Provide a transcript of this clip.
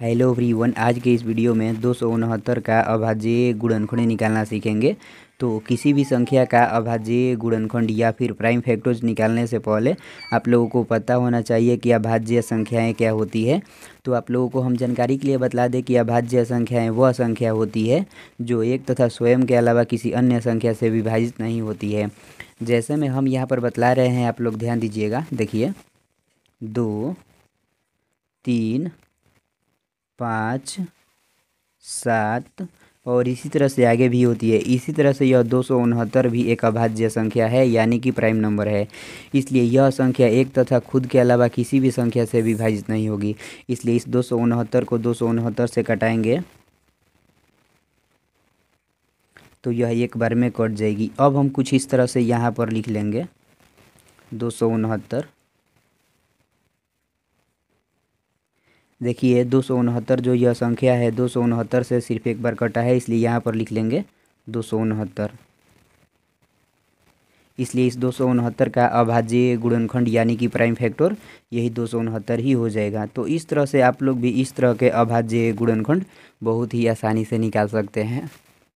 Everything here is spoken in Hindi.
हेलो एवरीवन आज के इस वीडियो में दो का अभाज्य गुणनखंड निकालना सीखेंगे तो किसी भी संख्या का अभाज्य गुणनखंड या फिर प्राइम फैक्टर्स निकालने से पहले आप लोगों को पता होना चाहिए कि अभाज्य संख्याएं क्या होती है तो आप लोगों को हम जानकारी के लिए बता दें कि अभाज्य संख्याएं वह संख्या होती है जो एक तथा स्वयं के अलावा किसी अन्य संख्या से विभाजित नहीं होती है जैसे में हम यहाँ पर बतला रहे हैं आप लोग ध्यान दीजिएगा देखिए दो तीन पाँच सात और इसी तरह से आगे भी होती है इसी तरह से यह दो सौ उनहत्तर भी एक अभाज्य संख्या है यानी कि प्राइम नंबर है इसलिए यह संख्या एक तथा खुद के अलावा किसी भी संख्या से विभाजित नहीं होगी इसलिए इस दो सौ उनहत्तर को दो सौ उनहत्तर से कटाएंगे तो यह एक बार में कट जाएगी अब हम कुछ इस तरह से यहाँ पर लिख लेंगे दो सौ उनहत्तर देखिए दो सौ उनहत्तर जो यह संख्या है दो सौ उनहत्तर से सिर्फ एक बार कटा है इसलिए यहाँ पर लिख लेंगे दो सौ उनहत्तर इसलिए इस दो सौ उनहत्तर का अभाज्य गुणनखंड यानी कि प्राइम फैक्टर यही दो सौ उनहत्तर ही हो जाएगा तो इस तरह से आप लोग भी इस तरह के अभाज्य गुणनखंड बहुत ही आसानी से निकाल सकते हैं